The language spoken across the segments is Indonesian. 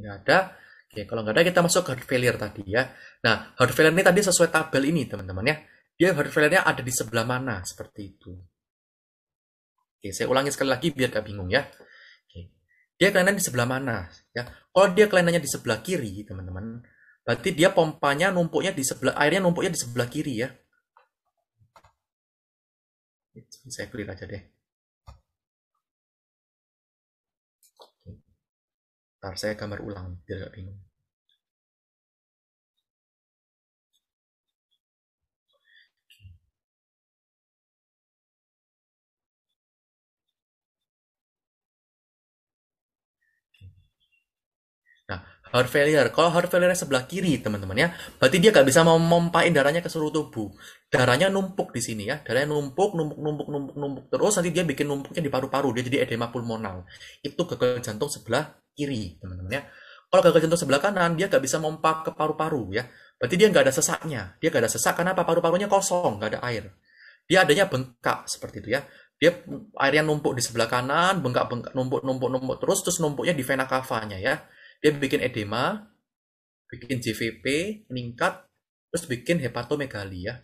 nggak ada oke kalau nggak ada kita masuk ke heart failure tadi ya nah heart failure ini tadi sesuai tabel ini teman-teman ya dia heart failure-nya ada di sebelah mana seperti itu oke saya ulangi sekali lagi biar nggak bingung ya oke. dia kelainan di sebelah mana ya kalau dia kelainannya di sebelah kiri teman-teman berarti dia pompanya numpuknya di sebelah airnya numpuknya di sebelah kiri ya saya clear aja deh Ntar saya gambar ulang, biar gak bingung. Nah, heart failure. Kalau heart failure sebelah kiri, teman-teman ya, berarti dia nggak bisa memompain darahnya ke seluruh tubuh. Darahnya numpuk di sini ya, darahnya numpuk, numpuk, numpuk, numpuk, numpuk terus. Nanti dia bikin numpuknya di paru-paru, dia jadi edema pulmonal. Itu gagal jantung sebelah kiri, teman-teman ya. Kalau gagal jantung sebelah kanan, dia nggak bisa memompa ke paru-paru ya. Berarti dia nggak ada sesaknya. Dia nggak ada sesak karena apa? Paru-parunya kosong, nggak ada air. Dia adanya bengkak seperti itu ya. Dia airnya numpuk di sebelah kanan, bengkak-bengkak, numpuk-numpuk-numpuk terus, terus numpuknya di vena cava-nya ya. Dia bikin edema, bikin JVP, meningkat, terus bikin hepatomegali ya.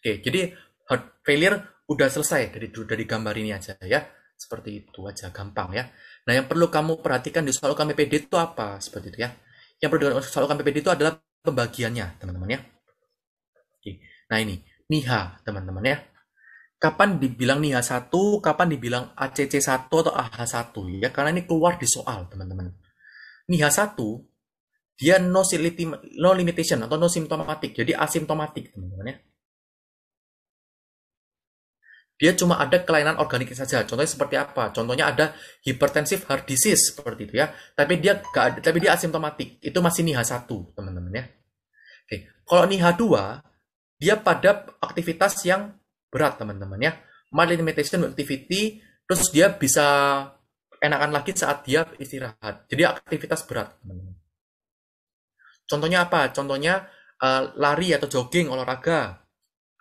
Oke, jadi heart failure udah selesai dari dari gambar ini aja ya. Seperti itu aja gampang ya. Nah, yang perlu kamu perhatikan di soal Ukm PPD itu apa? Seperti itu ya. Yang perlu dengan soal Ukm PPD itu adalah pembagiannya, teman-teman ya. Oke. Nah, ini niha, teman-teman ya. Kapan dibilang niha 1, kapan dibilang ACC 1 atau AH1 ya, karena ini keluar di soal, teman-teman. Niha 1 dia no, no limitation atau no symptomatic. jadi asimptomatik, teman-teman ya dia cuma ada kelainan organik saja. Contohnya seperti apa? Contohnya ada hipertensif heart disease seperti itu ya. Tapi dia gak ada, tapi dia asimptomatik. Itu masih NIH 1, teman-teman ya. Oke. Kalau NIH 2, dia pada aktivitas yang berat, teman-teman ya. Mild limitation activity, terus dia bisa enakan lagi saat dia istirahat. Jadi aktivitas berat, teman-teman. Contohnya apa? Contohnya uh, lari atau jogging, olahraga,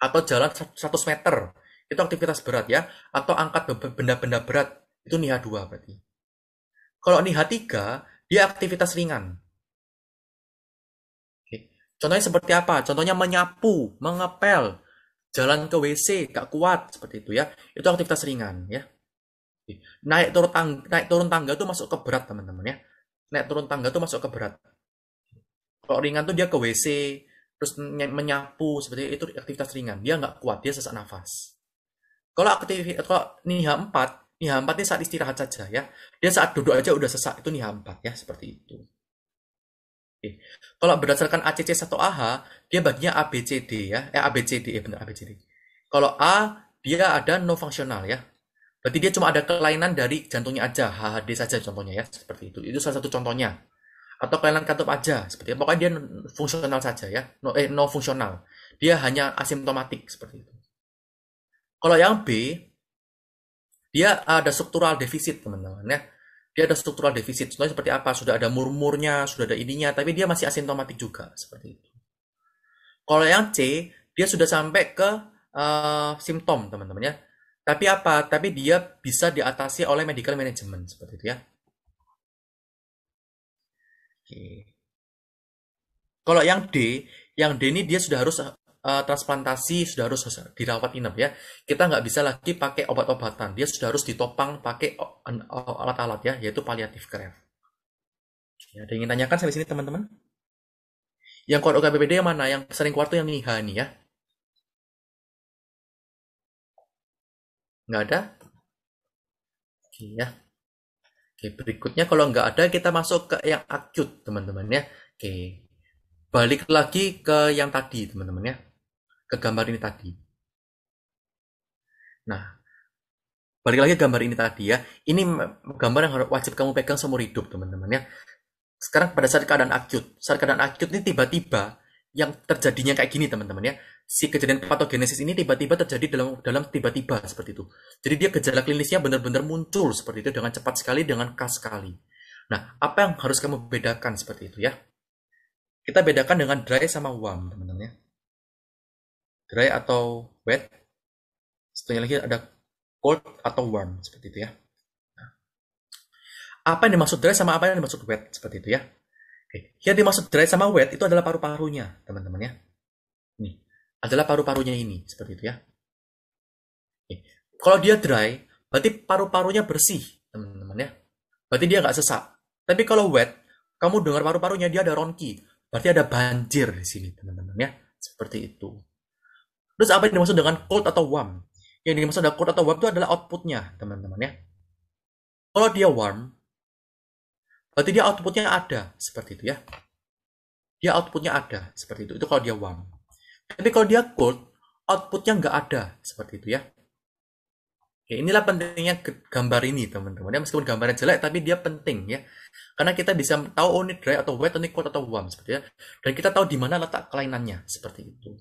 atau jalan 100 meter itu aktivitas berat ya atau angkat benda-benda berat itu niha 2 berarti kalau niha 3 dia aktivitas ringan Oke. contohnya seperti apa contohnya menyapu mengepel jalan ke WC gak kuat seperti itu ya itu aktivitas ringan ya Oke. naik turun tangga naik turun tangga itu masuk ke berat teman-teman ya naik turun tangga itu masuk ke berat kalau ringan tuh dia ke WC terus menyapu seperti itu aktivitas ringan dia nggak kuat dia sesak nafas kalau aktivitas kalau niha 4, niha 4 ini saat istirahat saja ya. Dia saat duduk aja udah sesak itu niha 4 ya, seperti itu. Oke. Kalau berdasarkan ACC 1 AH, dia baginya ABCD ya. Eh ABCD ya eh, benar ABCD. Kalau A dia ada no fungsional ya. Berarti dia cuma ada kelainan dari jantungnya aja, HHD saja contohnya ya, seperti itu. Itu salah satu contohnya. Atau kelainan katup aja, seperti itu. Pokoknya dia fungsional saja ya, no, eh, no fungsional. Dia hanya asimptomatik seperti itu. Kalau yang B, dia ada struktural defisit, teman-teman ya. Dia ada struktural defisit. Contohnya seperti apa? Sudah ada murmurnya, sudah ada ininya, tapi dia masih asintomatik juga seperti itu. Kalau yang C, dia sudah sampai ke uh, simptom, teman-teman ya. Tapi apa? Tapi dia bisa diatasi oleh medical management seperti itu ya. Oke. Kalau yang D, yang D ini dia sudah harus uh, transplantasi sudah harus dirawat inap ya. Kita nggak bisa lagi pakai obat-obatan. Dia sudah harus ditopang pakai alat-alat ya, yaitu paliatif care. Ya, ada yang ingin tanyakan sampai sini teman-teman? Yang kuat OKBPD yang mana? Yang sering kuat itu yang NIHA nih ya. Nggak ada? Oke ya. Oke, berikutnya kalau nggak ada kita masuk ke yang akut teman-teman ya. Oke, balik lagi ke yang tadi teman-teman ya ke gambar ini tadi. Nah, balik lagi gambar ini tadi ya. Ini gambar yang harus wajib kamu pegang seumur hidup, teman-teman ya. Sekarang pada saat keadaan akut, saat keadaan akut ini tiba-tiba yang terjadinya kayak gini, teman-teman ya. Si kejadian patogenesis ini tiba-tiba terjadi dalam dalam tiba-tiba seperti itu. Jadi dia gejala klinisnya benar-benar muncul seperti itu dengan cepat sekali, dengan khas sekali. Nah, apa yang harus kamu bedakan seperti itu ya? Kita bedakan dengan dry sama warm, teman-teman ya dry atau wet. Satunya lagi ada cold atau warm seperti itu ya. Nah, apa yang dimaksud dry sama apa yang dimaksud wet seperti itu ya? Oke. Yang dimaksud dry sama wet itu adalah paru-parunya, teman-teman ya. Nih, adalah paru-parunya ini seperti itu ya. Oke. Kalau dia dry, berarti paru-parunya bersih, teman-teman ya. Berarti dia nggak sesak. Tapi kalau wet, kamu dengar paru-parunya dia ada ronki, berarti ada banjir di sini, teman-teman ya. Seperti itu. Terus apa yang dimaksud dengan cold atau warm? Yang dimaksud dengan cold atau warm itu adalah outputnya, teman-teman ya. Kalau dia warm, berarti dia outputnya ada, seperti itu ya. Dia outputnya ada, seperti itu. Itu kalau dia warm. Tapi kalau dia cold, outputnya nggak ada, seperti itu ya. Oke, inilah pentingnya gambar ini, teman-teman. Ya, meskipun gambarnya jelek, tapi dia penting ya. Karena kita bisa tahu unit oh, dry atau wet, unit cold atau warm, seperti itu. Ya. Dan kita tahu di mana letak kelainannya, seperti itu.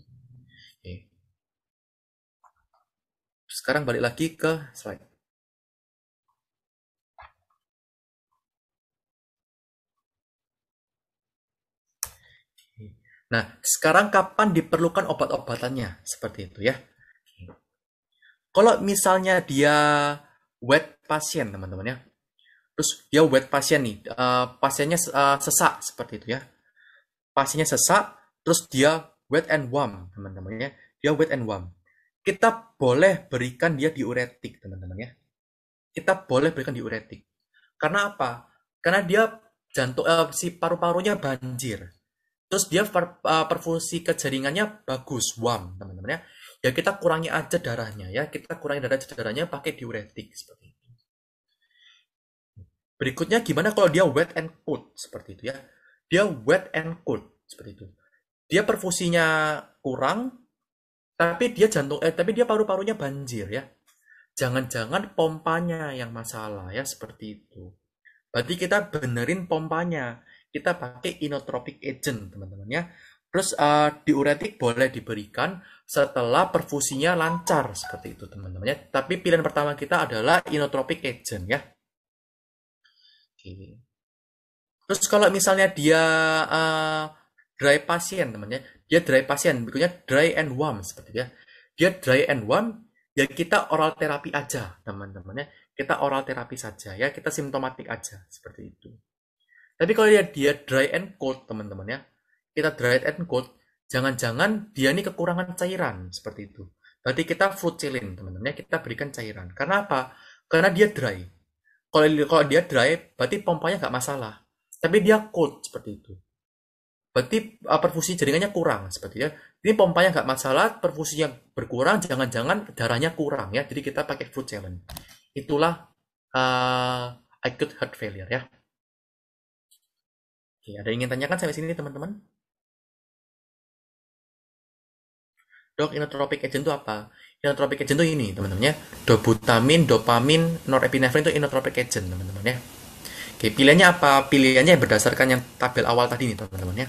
Sekarang balik lagi ke slide. Nah, sekarang kapan diperlukan obat-obatannya? Seperti itu ya. Kalau misalnya dia wet pasien, teman-teman ya. Terus dia wet pasien nih, uh, pasiennya uh, sesak seperti itu ya. Pasiennya sesak, terus dia wet and warm, teman-teman ya. Dia wet and warm kita boleh berikan dia diuretik, teman-teman ya. Kita boleh berikan diuretik. Karena apa? Karena dia jantung eh, si paru-parunya banjir. Terus dia per, uh, perfusi ke jaringannya bagus, warm teman-teman ya. Ya kita kurangi aja darahnya ya, kita kurangi darah darahnya pakai diuretik seperti itu. Berikutnya gimana kalau dia wet and cold seperti itu ya. Dia wet and cold seperti itu. Dia perfusinya kurang, tapi dia jantung eh tapi dia paru-parunya banjir ya jangan-jangan pompanya yang masalah ya seperti itu berarti kita benerin pompanya kita pakai inotropic agent teman-teman ya terus uh, eh, diuretik boleh diberikan setelah perfusinya lancar seperti itu teman-teman ya tapi pilihan pertama kita adalah inotropic agent ya oke terus kalau misalnya dia uh, dry pasien temannya dia dry pasien berikutnya dry and warm seperti ya, dia dry and warm ya kita oral terapi aja teman-temannya kita oral terapi saja ya kita simptomatik aja seperti itu tapi kalau dia dia dry and cold teman-temannya kita dry and cold jangan-jangan dia ini kekurangan cairan seperti itu berarti kita futilin teman-temannya kita berikan cairan karena apa karena dia dry kalau kalau dia dry berarti pompanya nggak masalah tapi dia cold seperti itu berarti uh, perfusi jaringannya kurang seperti ya. Ini pompanya nggak masalah, perfusi yang berkurang, jangan-jangan darahnya kurang ya. Jadi kita pakai food challenge. Itulah uh, acute heart failure ya. Oke, ada yang ingin tanyakan sampai sini teman-teman? Dok, inotropic agent itu apa? Inotropic agent itu ini, teman-teman ya. Dobutamin, dopamin, norepinefrin itu inotropic agent, teman-teman ya. Oke, pilihannya apa? Pilihannya berdasarkan yang tabel awal tadi nih, teman-teman ya.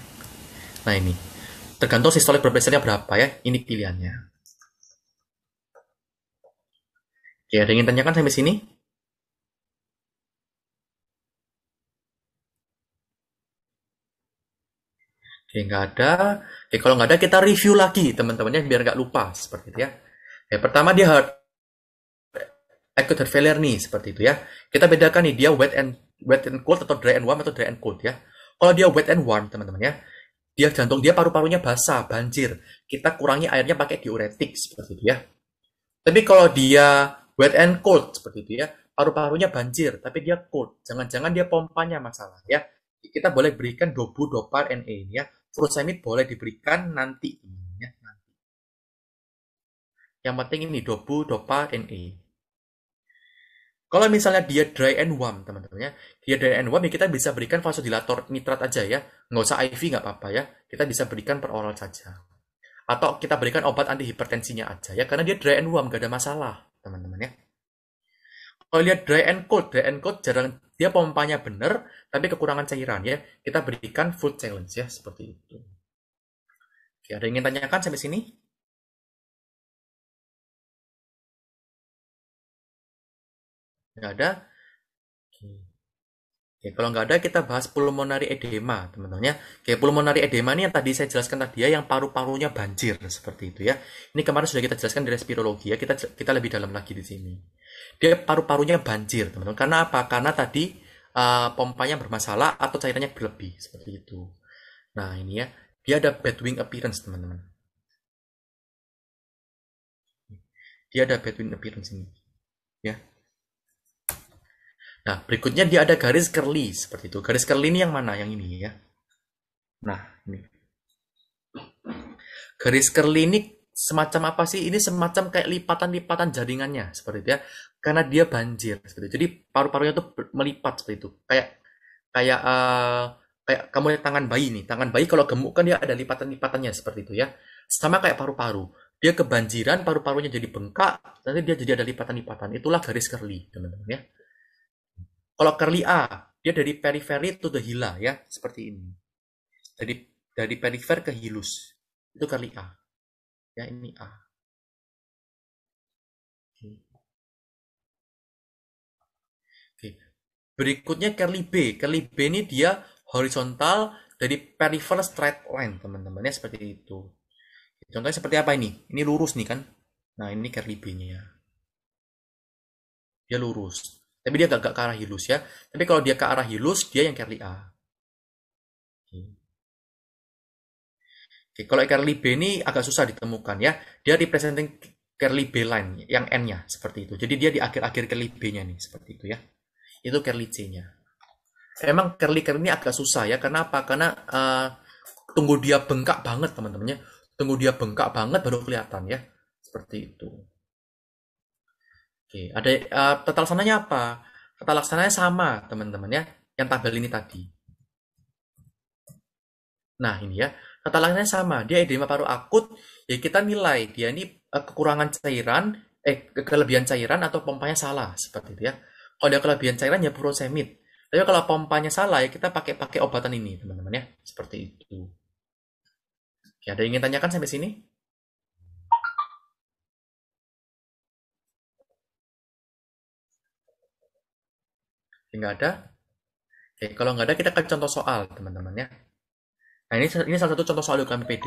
Nah, ini. Tergantung sistolik blood berapa ya. Ini pilihannya. Oke, ada ingin tanyakan sampai sini? Oke, nggak ada. Oke, kalau nggak ada kita review lagi teman-temannya biar nggak lupa seperti itu ya. Oke, pertama dia heart acute heart failure nih seperti itu ya. Kita bedakan nih dia wet and wet and cold atau dry and warm atau dry and cold ya. Kalau dia wet and warm teman-teman ya, dia jantung dia paru-parunya basah, banjir. Kita kurangi airnya pakai diuretik seperti itu ya. Tapi kalau dia wet and cold seperti itu ya, paru-parunya banjir, tapi dia cold. Jangan-jangan dia pompanya masalah ya. Kita boleh berikan dobu, dopar, NA ini ya. Furosemid boleh diberikan nanti. Ya, nanti. Yang penting ini dobu, dopar, NA. Kalau misalnya dia dry and warm, teman-teman ya, dia dry and warm ya kita bisa berikan vasodilator nitrat aja ya, nggak usah IV nggak apa-apa ya, kita bisa berikan per oral saja. Atau kita berikan obat antihipertensinya aja ya, karena dia dry and warm, nggak ada masalah, teman-teman ya. Kalau lihat dry and cold, dry and cold jarang dia pompanya benar, tapi kekurangan cairan ya, kita berikan food challenge ya, seperti itu. Oke, ada yang ingin tanyakan sampai sini? nggak ada Oke, kalau nggak ada kita bahas pulmonari edema, teman-teman ya. Oke, pulmonari edema ini yang tadi saya jelaskan tadi ya, yang paru-parunya banjir seperti itu ya. Ini kemarin sudah kita jelaskan di respirologi ya, kita kita lebih dalam lagi di sini. Dia paru-parunya banjir, teman-teman. Karena apa? Karena tadi uh, pompanya bermasalah atau cairannya berlebih seperti itu. Nah, ini ya, dia ada bad wing appearance, teman-teman. Dia ada bad wing appearance ini. Ya, Nah, berikutnya dia ada garis curly seperti itu. Garis curly ini yang mana? Yang ini ya. Nah, ini. Garis curly ini semacam apa sih? Ini semacam kayak lipatan-lipatan jaringannya seperti itu ya. Karena dia banjir seperti itu. Jadi paru-parunya itu melipat seperti itu. Kayak kayak uh, kayak kamu lihat tangan bayi nih. Tangan bayi kalau gemuk kan dia ada lipatan-lipatannya seperti itu ya. Sama kayak paru-paru. Dia kebanjiran, paru-parunya jadi bengkak, nanti dia jadi ada lipatan-lipatan. Itulah garis curly, teman-teman ya. Kalau curly A, dia dari periferi to the hila ya, seperti ini. Dari dari perifer ke hilus. Itu curly A. Ya, ini A. Oke. Berikutnya curly B. Curly B ini dia horizontal dari peripheral straight line teman-teman ya seperti itu contohnya seperti apa ini ini lurus nih kan nah ini curly B nya dia lurus tapi dia agak ke arah hilus ya. Tapi kalau dia ke arah hilus, dia yang carry A. Oke, kalau curly B ini agak susah ditemukan ya. Dia representing curly B line yang N-nya seperti itu. Jadi dia di akhir-akhir curly B-nya nih seperti itu ya. Itu curly C-nya. Emang curly curly ini agak susah ya. Kenapa? Karena uh, tunggu dia bengkak banget teman-temannya. Tunggu dia bengkak banget baru kelihatan ya. Seperti itu. Oke, ada uh, eh, tata laksananya apa? Tata laksananya sama, teman-teman ya, yang tabel ini tadi. Nah, ini ya. Tata laksananya sama, dia edema paru akut, ya kita nilai dia ini uh, kekurangan cairan, eh kelebihan cairan atau pompanya salah, seperti itu ya. Kalau dia kelebihan cairan ya purosemid. Tapi kalau pompanya salah ya kita pakai pakai obatan ini, teman-teman ya. Seperti itu. Oke, ada yang ingin tanyakan sampai sini? Enggak ada? Oke, kalau nggak ada kita ke contoh soal, teman-teman ya. Nah, ini, ini salah satu contoh soal ukm pd.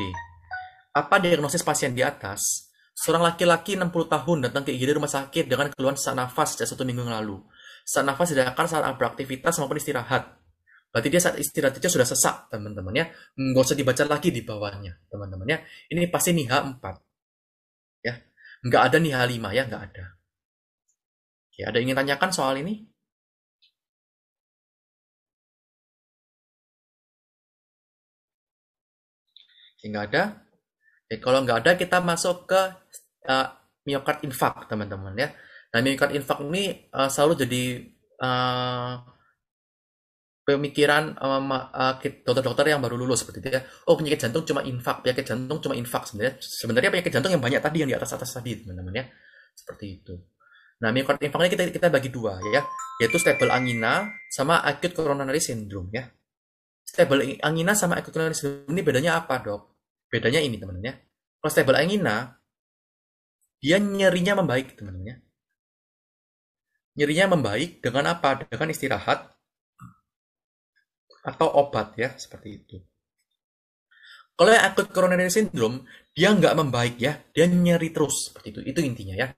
Apa diagnosis pasien di atas? Seorang laki-laki 60 tahun datang ke IGD rumah sakit dengan keluhan sesak nafas sejak satu minggu yang lalu. Sesak nafas didakan saat beraktivitas maupun istirahat. Berarti dia saat istirahat itu sudah sesak, teman-teman ya. Nggak usah dibaca lagi di bawahnya, teman-teman ya. Ini pasti NIH 4. Ya, nggak ada NIH 5 ya, nggak ada. Oke, ada yang ingin tanyakan soal ini? Oke, nggak ada. Oke, eh, kalau nggak ada kita masuk ke uh, miokard infak, teman-teman ya. Nah, miokard infak ini uh, selalu jadi uh, pemikiran dokter-dokter yang baru lulus seperti itu ya. Oh penyakit jantung cuma infak, penyakit jantung cuma infak sebenarnya. Sebenarnya penyakit jantung yang banyak tadi yang di atas atas tadi teman-teman ya, seperti itu. Nah miokard infaknya kita kita bagi dua ya, yaitu stable angina sama acute coronary syndrome ya stable angina sama echocardiography ini bedanya apa dok? Bedanya ini teman-teman ya. Kalau stable angina, dia nyerinya membaik teman-teman ya. Nyerinya membaik dengan apa? Dengan istirahat atau obat ya, seperti itu. Kalau yang akut coronary syndrome, dia nggak membaik ya, dia nyeri terus seperti itu. Itu intinya ya.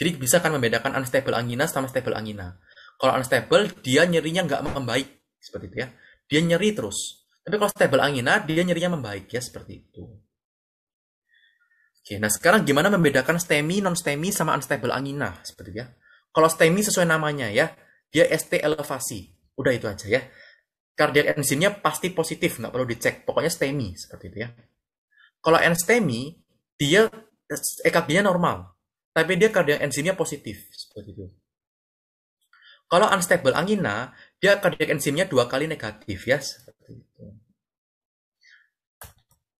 Jadi bisa kan membedakan unstable angina sama stable angina. Kalau unstable, dia nyerinya nggak membaik seperti itu ya dia nyeri terus. Tapi kalau stable angina, dia nyerinya membaik ya seperti itu. Oke, nah sekarang gimana membedakan STEMI, non-STEMI sama unstable angina seperti itu ya. Kalau STEMI sesuai namanya ya, dia ST elevasi. Udah itu aja ya. Cardiac enzimnya pasti positif, nggak perlu dicek. Pokoknya STEMI seperti itu ya. Kalau NSTEMI, dia EKG-nya normal, tapi dia cardiac enzimnya positif seperti itu. Kalau unstable angina, dia cardiac enzimnya dua kali negatif ya seperti itu.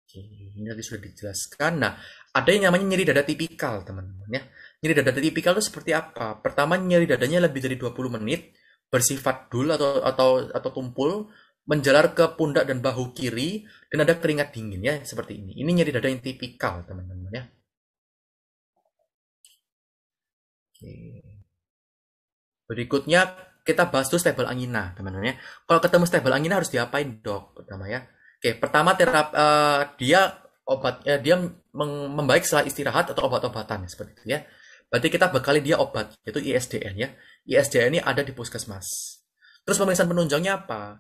Oke, ini tadi sudah dijelaskan. Nah, ada yang namanya nyeri dada tipikal, teman-teman ya. Nyeri dada tipikal itu seperti apa? Pertama, nyeri dadanya lebih dari 20 menit, bersifat dul atau atau atau tumpul, menjalar ke pundak dan bahu kiri, dan ada keringat dingin ya seperti ini. Ini nyeri dada yang tipikal, teman-teman ya. Oke. Berikutnya kita bahas tuh stable angina teman-teman ya. Kalau ketemu stable angina harus diapain dok pertama ya? Oke, pertama terap uh, dia obat ya, dia membaik setelah istirahat atau obat-obatan ya, seperti itu ya. Berarti kita bekali dia obat yaitu ISDN ya. ISDN ini ada di puskesmas. Terus pemeriksaan penunjangnya apa?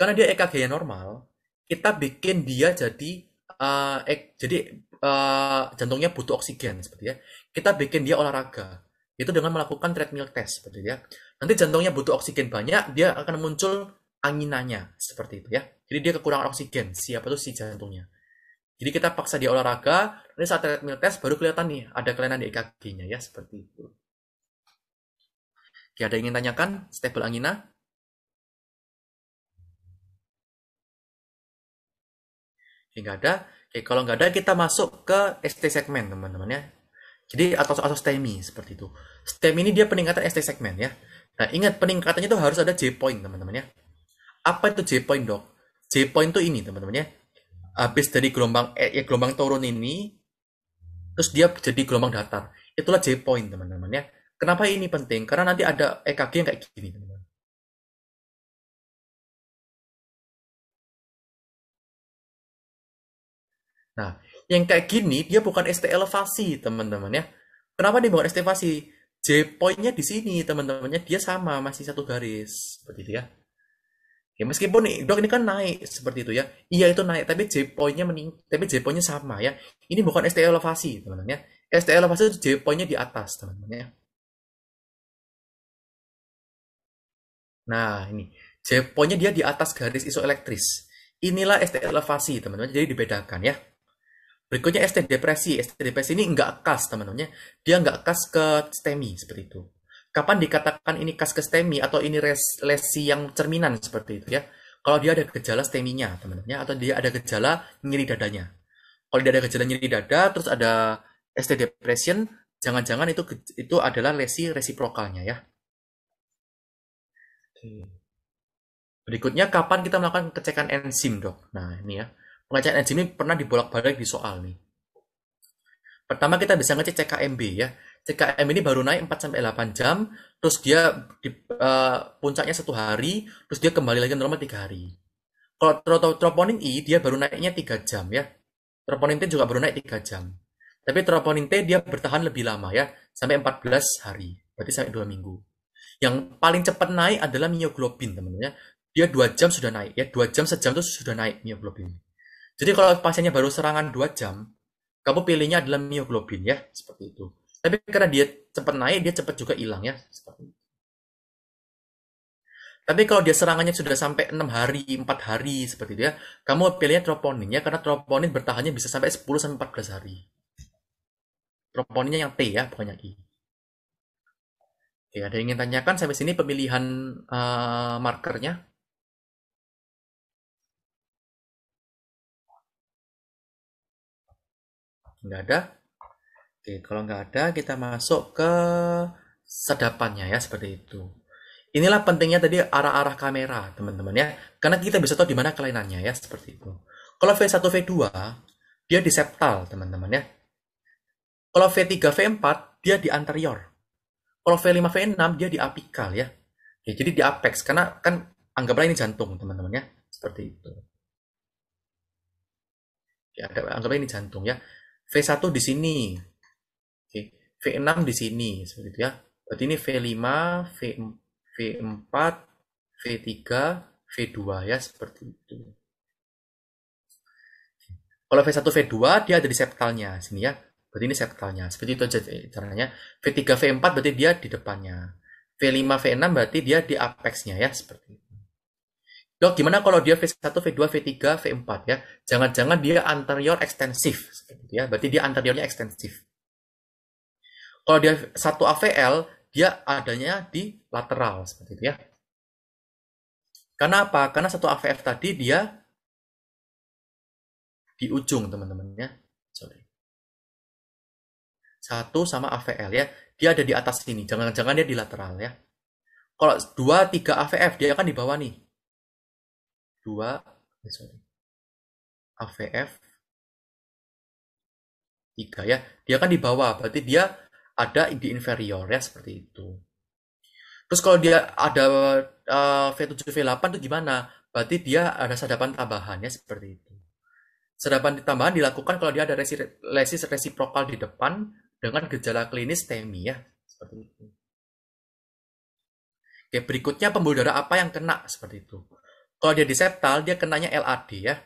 Karena dia EKG-nya normal, kita bikin dia jadi uh, eh, ek, jadi uh, jantungnya butuh oksigen seperti ya. Kita bikin dia olahraga. Itu dengan melakukan treadmill test seperti itu ya. Nanti jantungnya butuh oksigen banyak, dia akan muncul anginanya seperti itu ya. Jadi dia kekurangan oksigen, siapa tuh si jantungnya. Jadi kita paksa dia olahraga, nanti saat treadmill test baru kelihatan nih ada kelainan di EKG-nya ya seperti itu. Oke, ada yang ingin tanyakan stable angina? Oke, enggak ada. Oke, kalau nggak ada kita masuk ke ST segmen teman-teman ya. Jadi atau atau asostemi seperti itu. STEM ini dia peningkatan ST segmen ya. Nah, ingat peningkatannya itu harus ada J point, teman-teman ya. Apa itu J point, Dok? J point itu ini, teman-teman ya. Habis dari gelombang eh, ya, gelombang turun ini terus dia jadi gelombang datar. Itulah J point, teman-teman ya. Kenapa ini penting? Karena nanti ada EKG yang kayak gini, teman-teman. Nah, yang kayak gini dia bukan ST elevasi, teman-teman ya. Kenapa dia bukan ST elevasi? J pointnya di sini teman-temannya dia sama masih satu garis seperti itu ya. Ya meskipun nih dok ini kan naik seperti itu ya. Iya itu naik tapi J pointnya mening tapi J pointnya sama ya. Ini bukan ST elevasi teman-temannya. ST elevasi itu J pointnya di atas teman-temannya. Nah ini J pointnya dia di atas garis isoelektris. Inilah ST elevasi teman-teman jadi dibedakan ya. Berikutnya ST depresi. ST depresi ini nggak khas teman-temannya. Dia nggak khas ke STEMI seperti itu. Kapan dikatakan ini khas ke STEMI atau ini res, lesi yang cerminan seperti itu ya? Kalau dia ada gejala STEMI-nya teman-temannya atau dia ada gejala nyeri dadanya. Kalau dia ada gejala nyeri dada terus ada ST depression, jangan-jangan itu itu adalah lesi resiprokalnya ya. Berikutnya kapan kita melakukan kecekan enzim dok? Nah ini ya Pengecekan enzim ini pernah dibolak-balik di soal nih. Pertama kita bisa ngecek CKMB ya. CKM ini baru naik 4 sampai 8 jam, terus dia di uh, puncaknya satu hari, terus dia kembali lagi normal tiga hari. Kalau troponin I dia baru naiknya 3 jam ya. Troponin T juga baru naik 3 jam. Tapi troponin T dia bertahan lebih lama ya, sampai 14 hari, berarti sampai 2 minggu. Yang paling cepat naik adalah mioglobin teman-teman ya. Dia 2 jam sudah naik ya, 2 jam sejam itu sudah naik mioglobin. Jadi kalau pasiennya baru serangan 2 jam, kamu pilihnya adalah mioglobin ya, seperti itu. Tapi karena dia cepat naik, dia cepat juga hilang ya, seperti itu. Tapi kalau dia serangannya sudah sampai 6 hari, 4 hari seperti itu ya, kamu pilihnya troponin ya, karena troponin bertahannya bisa sampai 10 sampai 14 hari. Troponinnya yang T ya, yang I. Oke, ada yang ingin tanyakan sampai sini pemilihan uh, markernya? nggak ada oke kalau nggak ada kita masuk ke sedapannya ya seperti itu inilah pentingnya tadi arah-arah kamera teman-teman ya karena kita bisa tahu di mana kelainannya ya seperti itu kalau V1 V2 dia di septal teman-teman ya kalau V3 V4 dia di anterior kalau V5 V6 dia di apikal ya, ya jadi di apex karena kan anggaplah ini jantung teman-teman ya seperti itu ya anggaplah ini jantung ya V1 di sini. Oke, V6 di sini seperti itu ya. Berarti ini V5, V, V4, V3, V2 ya seperti itu. Kalau V1, V2 dia ada di septalnya sini ya. Berarti ini septalnya. Seperti itu aja caranya. V3, V4 berarti dia di depannya. V5, V6 berarti dia di apexnya ya seperti itu. Dok, gimana kalau dia V1, V2, V3, V4 ya? Jangan-jangan dia anterior ekstensif, ya. Berarti dia anteriornya ekstensif. Kalau dia satu AVL, dia adanya di lateral seperti itu ya. Karena apa? Karena satu AVF tadi dia di ujung teman-teman ya. Sorry. Satu sama AVL ya. Dia ada di atas sini. Jangan-jangan dia di lateral ya. Kalau dua tiga AVF dia akan di bawah nih dua eh, sorry AVF tiga ya dia kan di bawah berarti dia ada di inferior ya seperti itu terus kalau dia ada uh, V7 V8 itu gimana berarti dia ada sadapan tambahannya seperti itu sadapan tambahan dilakukan kalau dia ada resi lesis resiprokal di depan dengan gejala klinis temi ya seperti itu Oke, berikutnya pembuluh darah apa yang kena seperti itu. Kalau dia di septal, dia kenanya LAD ya.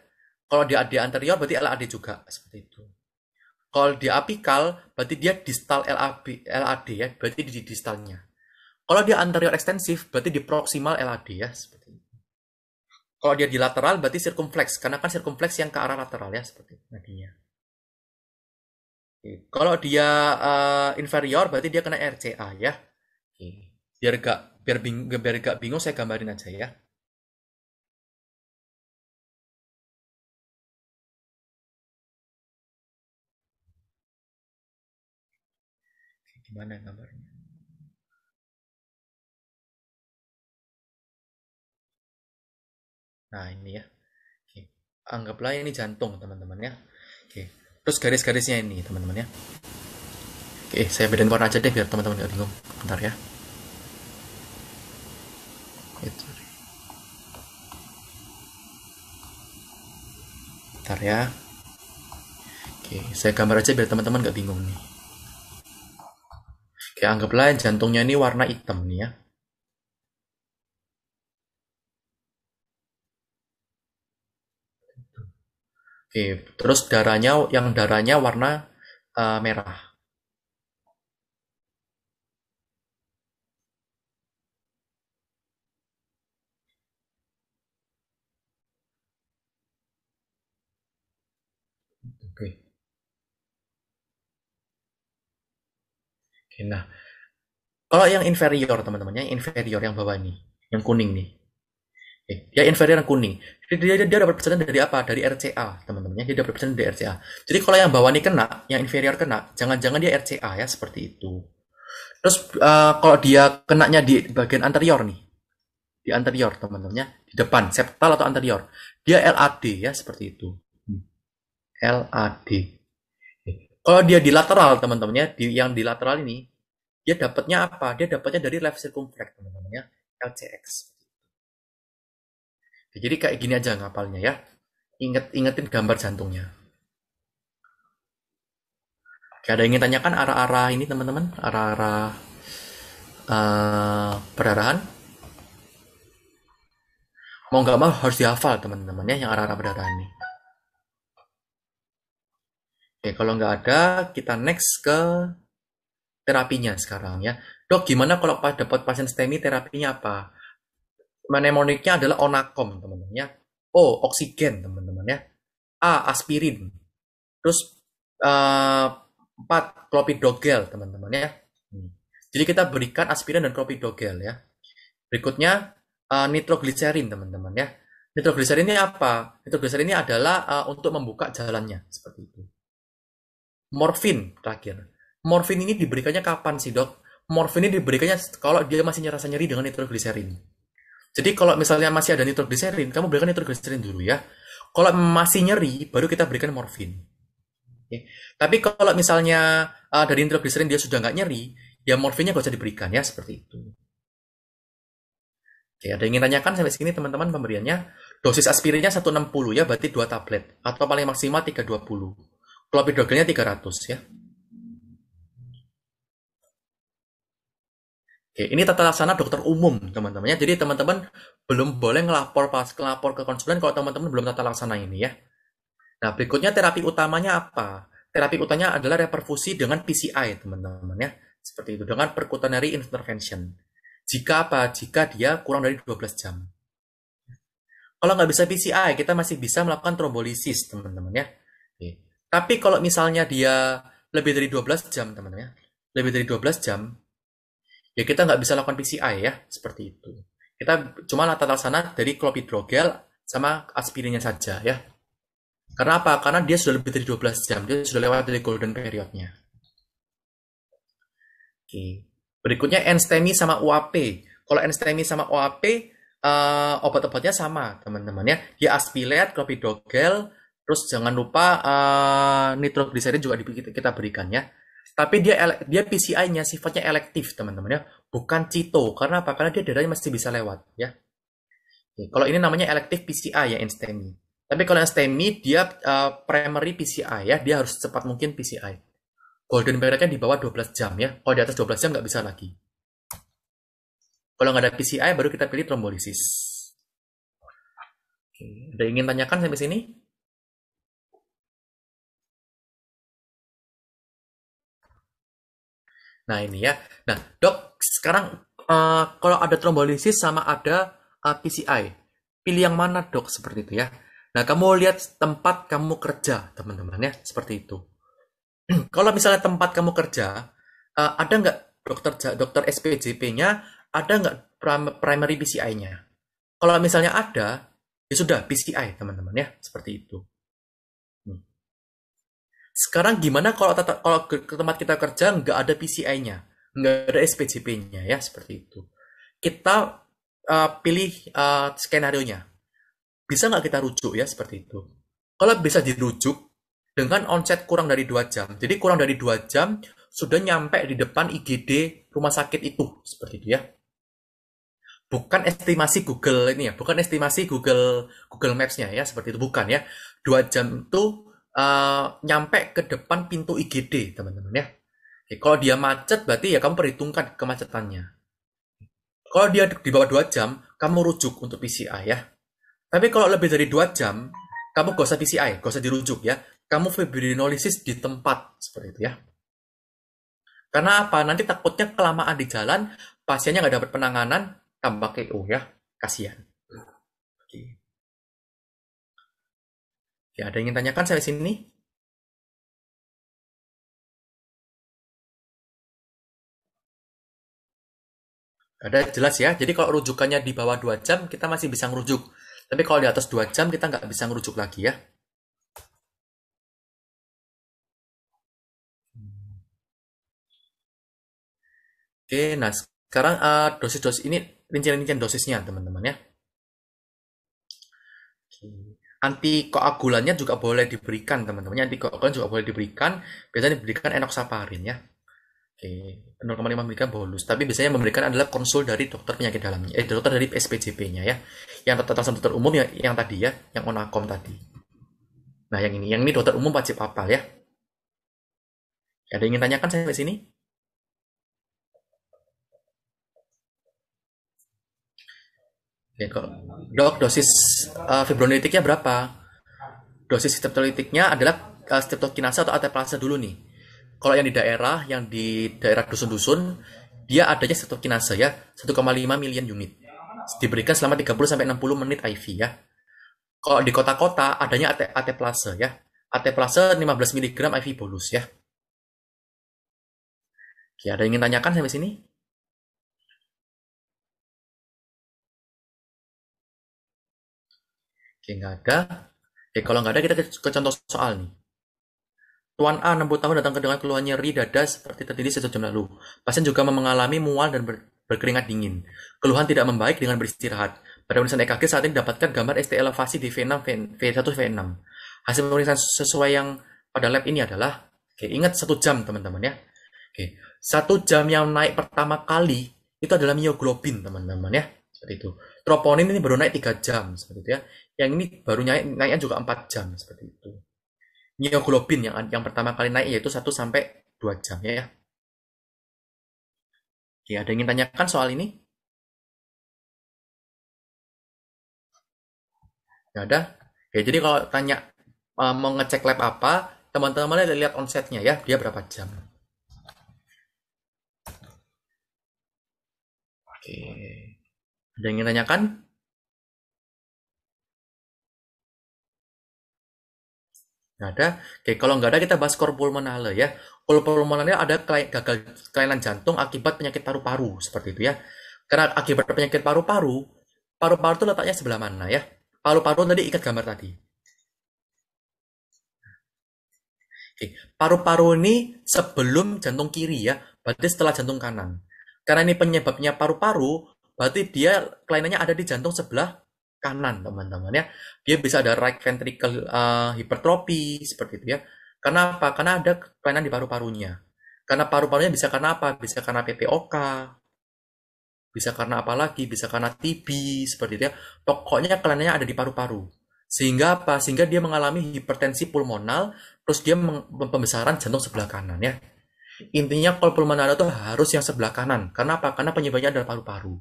Kalau di anterior berarti LAD juga seperti itu. Kalau dia apikal berarti dia distal LAB, LAD ya, berarti di distalnya. Kalau dia anterior ekstensif berarti di proximal LAD ya, seperti itu. Kalau dia di lateral berarti sirkumfleks, karena kan sirkumfleks yang ke arah lateral ya, seperti itu nadinya. Kalau dia uh, inferior berarti dia kena RCA ya. Biar gak biar, bing, biar gak bingung saya gambarin aja ya. gimana kabarnya nah ini ya oke. anggaplah ini jantung teman-teman ya oke terus garis-garisnya ini teman-teman ya oke saya bedain warna aja deh biar teman-teman nggak bingung bentar ya itu bentar ya oke saya gambar aja biar teman-teman nggak bingung nih Oke, ya, anggaplah jantungnya ini warna hitam nih ya. Oke, terus darahnya yang darahnya warna uh, merah. Nah, kalau yang inferior teman-temannya, inferior yang bawah ini, yang kuning nih. Oke, eh, dia inferior yang kuning. Jadi dia, dia, dia dapat persen dari apa? Dari RCA, teman-temannya. Dia dapat persen dari RCA. Jadi kalau yang bawah ini kena, yang inferior kena, jangan-jangan dia RCA ya seperti itu. Terus uh, kalau dia kenanya di bagian anterior nih, di anterior teman-temannya, di depan, septal atau anterior, dia LAD ya seperti itu. LAD. Eh, kalau dia di lateral teman-temannya, di yang di lateral ini, dia dapatnya apa? Dia dapatnya dari left circumflex, teman-teman ya, LCX. Jadi kayak gini aja ngapalnya ya. Ingat ingetin gambar jantungnya. Oke, ada yang ingin tanyakan arah-arah ini teman-teman, arah-arah uh, perdarahan? Mau nggak mau harus dihafal teman-teman ya yang arah-arah perdarahan ini. Oke, kalau nggak ada, kita next ke terapinya sekarang ya. Dok, gimana kalau pas dapat pasien STEMI terapinya apa? Mnemoniknya adalah onakom, teman-teman ya. O, oh, oksigen, teman-teman ya. A, aspirin. Terus uh, eh, 4, klopidogel, teman-teman ya. Hmm. Jadi kita berikan aspirin dan klopidogel ya. Berikutnya uh, nitroglycerin, teman-teman ya. Nitroglycerin ini apa? Nitroglycerin ini adalah uh, untuk membuka jalannya, seperti itu. Morfin terakhir morfin ini diberikannya kapan sih dok? Morfin ini diberikannya kalau dia masih nyerasa nyeri dengan nitrogliserin. Jadi kalau misalnya masih ada nitrogliserin, kamu berikan nitrogliserin dulu ya. Kalau masih nyeri, baru kita berikan morfin. Okay. Tapi kalau misalnya uh, eh, dari nitrogliserin dia sudah nggak nyeri, ya morfinnya gak usah diberikan ya seperti itu. Oke, ada yang ingin tanyakan sampai sini teman-teman pemberiannya? Dosis aspirinnya 160 ya, berarti 2 tablet. Atau paling maksimal 320. Klopidogrelnya 300 ya. Oke, ini tata laksana dokter umum teman-temannya. Jadi teman-teman belum boleh ngelapor pas ngelapor ke konsulen kalau teman-teman belum tata laksana ini ya. Nah, berikutnya terapi utamanya apa? Terapi utamanya adalah reperfusi dengan PCI, teman-teman ya. Seperti itu dengan percutaneary intervention. Jika apa? Jika dia kurang dari 12 jam. Kalau nggak bisa PCI, kita masih bisa melakukan trombolisis, teman-teman ya. Oke. Tapi kalau misalnya dia lebih dari 12 jam, teman-teman ya. Lebih dari 12 jam, ya kita nggak bisa lakukan PCI ya seperti itu kita cuma latar sana dari clopidogrel sama aspirinnya saja ya karena apa? Karena dia sudah lebih dari 12 jam, dia sudah lewat dari golden periodnya. Oke. Berikutnya NSTEMI sama UAP. Kalau NSTEMI sama UAP, uh, eh, obat-obatnya sama teman-teman ya. Dia aspilet clopidogrel, terus jangan lupa uh, eh, nitroglycerin juga kita berikan ya. Tapi dia dia PCI-nya sifatnya elektif, teman-teman ya. Bukan cito. Karena apa? Karena dia darahnya masih bisa lewat, ya. Oke, kalau ini namanya elektif PCI ya instemi. Tapi kalau instemi dia uh, primary PCI ya, dia harus cepat mungkin PCI. Golden periodnya di bawah 12 jam ya. Kalau di atas 12 jam nggak bisa lagi. Kalau nggak ada PCI baru kita pilih trombolisis. Oke, ada ingin tanyakan sampai sini? Nah ini ya. Nah dok sekarang uh, kalau ada trombolisis sama ada uh, eh, PCI, pilih yang mana dok seperti itu ya. Nah kamu lihat tempat kamu kerja teman-teman ya seperti itu. kalau misalnya tempat kamu kerja uh, ada nggak dokter dokter SPJP-nya, ada nggak primary PCI-nya? Kalau misalnya ada, ya sudah PCI teman-teman ya seperti itu. Sekarang gimana kalau tata, kalau ke, tempat kita kerja nggak ada PCI-nya, nggak ada SPJP-nya ya seperti itu. Kita uh, pilih uh, skenario-nya. Bisa nggak kita rujuk ya seperti itu. Kalau bisa dirujuk dengan onset kurang dari dua jam. Jadi kurang dari dua jam sudah nyampe di depan IGD rumah sakit itu seperti itu ya. Bukan estimasi Google ini ya, bukan estimasi Google Google Maps-nya ya seperti itu bukan ya. Dua jam itu Eh, nyampe ke depan pintu IGD teman-teman ya. Oke, kalau dia macet berarti ya kamu perhitungkan kemacetannya. Kalau dia di bawah 2 jam, kamu rujuk untuk PCI ya. Tapi kalau lebih dari 2 jam, kamu gak usah PCI, gak usah dirujuk ya. Kamu fibrinolisis di tempat seperti itu ya. Karena apa? Nanti takutnya kelamaan di jalan, pasiennya nggak dapat penanganan, tambah KO ya. Kasihan. Ya, ada yang ingin tanyakan saya sini? Ada jelas ya. Jadi kalau rujukannya di bawah 2 jam, kita masih bisa ngerujuk. Tapi kalau di atas 2 jam, kita nggak bisa ngerujuk lagi ya. Oke, nah sekarang dosis eh, dosis-dosis ini rincian-rincian dosisnya teman-teman ya. Oke anti koagulannya juga boleh diberikan teman-teman anti koagulan juga boleh diberikan biasanya diberikan enoxaparin ya oke 0,5 mg bolus tapi biasanya memberikan adalah konsul dari dokter penyakit dalamnya eh dokter dari SPJP-nya ya yang dokter umum yang, yang tadi ya yang onakom tadi nah yang ini yang ini dokter umum wajib apa ya ada yang ingin tanyakan saya sampai sini ya kok dok dosis uh, fibronitiknya berapa dosis streptolitiknya adalah uh, streptokinase atau ateplase dulu nih kalau yang di daerah yang di daerah dusun-dusun dia adanya streptokinase ya 1,5 miliar unit diberikan selama 30 60 menit IV ya kalau di kota-kota adanya AT, ateplase ya ateplase 15 mg IV bolus ya Oke, ada yang ingin tanyakan sampai sini? Oke, nggak ada. Oke, kalau nggak ada kita ke, contoh soal nih. Tuan A, 60 tahun datang dengan keluhan nyeri dada seperti terjadi sejak jam lalu. Pasien juga mengalami mual dan ber, berkeringat dingin. Keluhan tidak membaik dengan beristirahat. Pada pemeriksaan EKG saat ini dapatkan gambar ST elevasi di V6, V1, V6. Hasil pemeriksaan sesuai yang pada lab ini adalah, oke, ingat satu jam teman-teman ya. Oke, satu jam yang naik pertama kali itu adalah mioglobin teman-teman ya seperti itu. Troponin ini baru naik tiga jam seperti itu ya. Yang ini baru naik naiknya juga 4 jam seperti itu. Mioglobin yang yang pertama kali naik yaitu 1 sampai 2 jam ya, ya. Oke, ada yang ingin tanyakan soal ini? Gak ada? Oke, jadi kalau tanya e, mau ngecek lab apa, teman-teman lihat onsetnya ya, dia berapa jam. Oke. Ada yang ingin tanyakan? Nggak ada? Oke, kalau nggak ada kita bahas korpulmonale pulmonale ya. Korpulmonale pulmonale ada gagal kelainan jantung akibat penyakit paru-paru seperti itu ya. Karena akibat penyakit paru-paru, paru-paru itu letaknya sebelah mana ya? Paru-paru tadi ikat gambar tadi. Oke, paru-paru ini sebelum jantung kiri ya, berarti setelah jantung kanan. Karena ini penyebabnya paru-paru, berarti dia kelainannya ada di jantung sebelah kanan teman-teman ya dia bisa ada right ventricle uh, hipertrofi seperti itu ya karena apa karena ada kelainan di paru-parunya karena paru-parunya bisa karena apa bisa karena PPOK bisa karena apa lagi bisa karena TB seperti itu ya pokoknya kelainannya ada di paru-paru sehingga apa sehingga dia mengalami hipertensi pulmonal terus dia pembesaran jantung sebelah kanan ya intinya kalau pulmonal itu harus yang sebelah kanan karena apa karena penyebabnya adalah paru-paru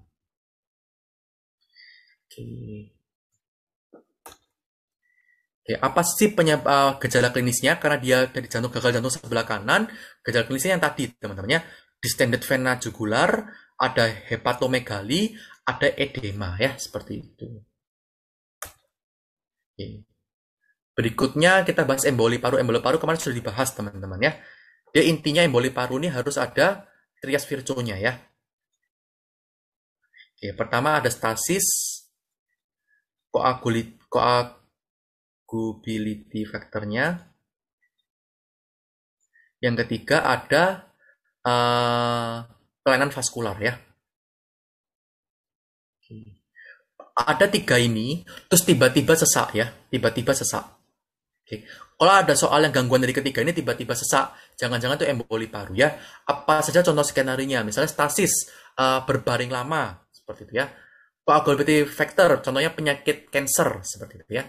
Oke. Oke, apa sih penyebab uh, gejala klinisnya? Karena dia dari jantung gagal jantung sebelah kanan, gejala klinisnya yang tadi, teman-temannya, distended vena jugular, ada hepatomegali, ada edema ya, seperti itu. Oke. Berikutnya kita bahas emboli paru. Emboli paru kemarin sudah dibahas, teman-teman ya. Dia intinya emboli paru ini harus ada trias virtuonya ya. Oke, pertama ada stasis, coagulability faktornya. Yang ketiga ada uh, kelainan vaskular ya. Ada tiga ini, terus tiba-tiba sesak ya, tiba-tiba sesak. Oke. Kalau ada soal yang gangguan dari ketiga ini tiba-tiba sesak, jangan-jangan itu emboli paru ya. Apa saja contoh skenarinya Misalnya stasis, uh, berbaring lama, seperti itu ya coagulability factor, contohnya penyakit cancer seperti itu ya.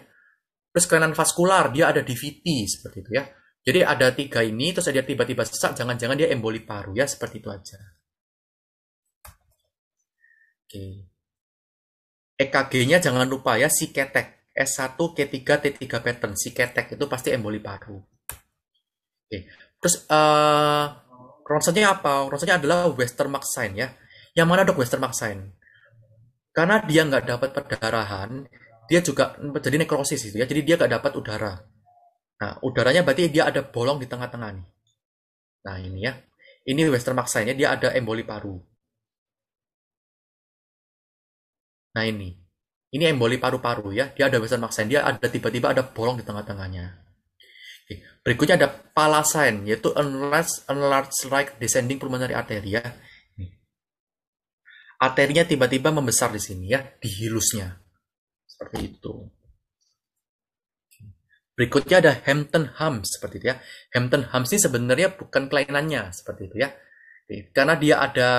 Terus kelainan vaskular, dia ada DVT seperti itu ya. Jadi ada tiga ini, terus ada tiba-tiba sesak, jangan-jangan dia emboli paru ya, seperti itu aja. Oke. EKG-nya jangan lupa ya, si ketek. S1, K3, T3 pattern, si ketek itu pasti emboli paru. Oke. Terus uh, eh, ronsennya apa? Ronsennya adalah Western Mark Sign ya. Yang mana dok Western Mark Sign? karena dia nggak dapat perdarahan dia juga jadi nekrosis itu ya jadi dia nggak dapat udara nah udaranya berarti dia ada bolong di tengah-tengah nih nah ini ya ini Western maksanya dia ada emboli paru nah ini ini emboli paru-paru ya dia ada Western maksain dia ada tiba-tiba ada bolong di tengah-tengahnya berikutnya ada palasain yaitu enlarged, enlarged right descending pulmonary arteria ya arterinya tiba-tiba membesar di sini ya, di hilusnya. Seperti itu. Berikutnya ada Hampton Hams seperti itu ya. Hampton Hams ini sebenarnya bukan kelainannya seperti itu ya. Karena dia ada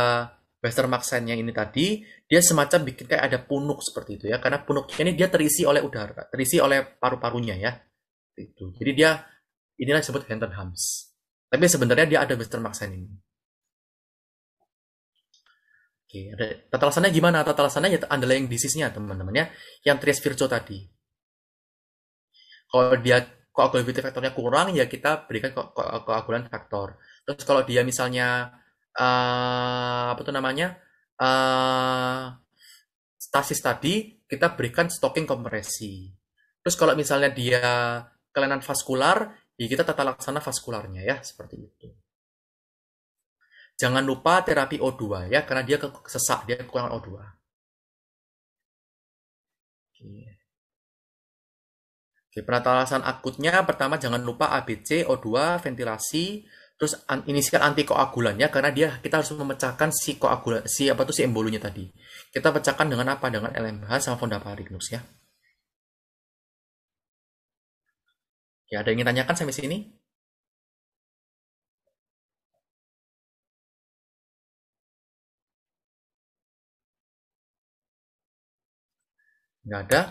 Western yang ini tadi, dia semacam bikin kayak ada punuk seperti itu ya. Karena punuknya ini dia terisi oleh udara, terisi oleh paru-parunya ya. Itu. Jadi dia inilah disebut Hampton Hams. Tapi sebenarnya dia ada Western Maxen ini. Oke, okay. tata laksananya gimana? Tata laksananya underlying ya disease-nya teman-teman ya, yang trias virtual tadi. Kalau dia koagulability faktornya kurang ya kita berikan ko ko koagulan faktor. Terus kalau dia misalnya uh, apa tuh namanya uh, stasis tadi kita berikan stocking kompresi. Terus kalau misalnya dia kelainan vaskular, ya kita tata laksana vaskularnya ya seperti itu. Jangan lupa terapi O2 ya, karena dia sesak, dia kurang O2. Oke. Oke, akutnya pertama jangan lupa ABC, O2, ventilasi, terus anti inisial ya karena dia kita harus memecahkan si koagulan si apa tuh si embolunya tadi. Kita pecahkan dengan apa? Dengan LMH sama fondaparinux ya. Ya, ada yang ingin tanyakan sampai sini? nggak ada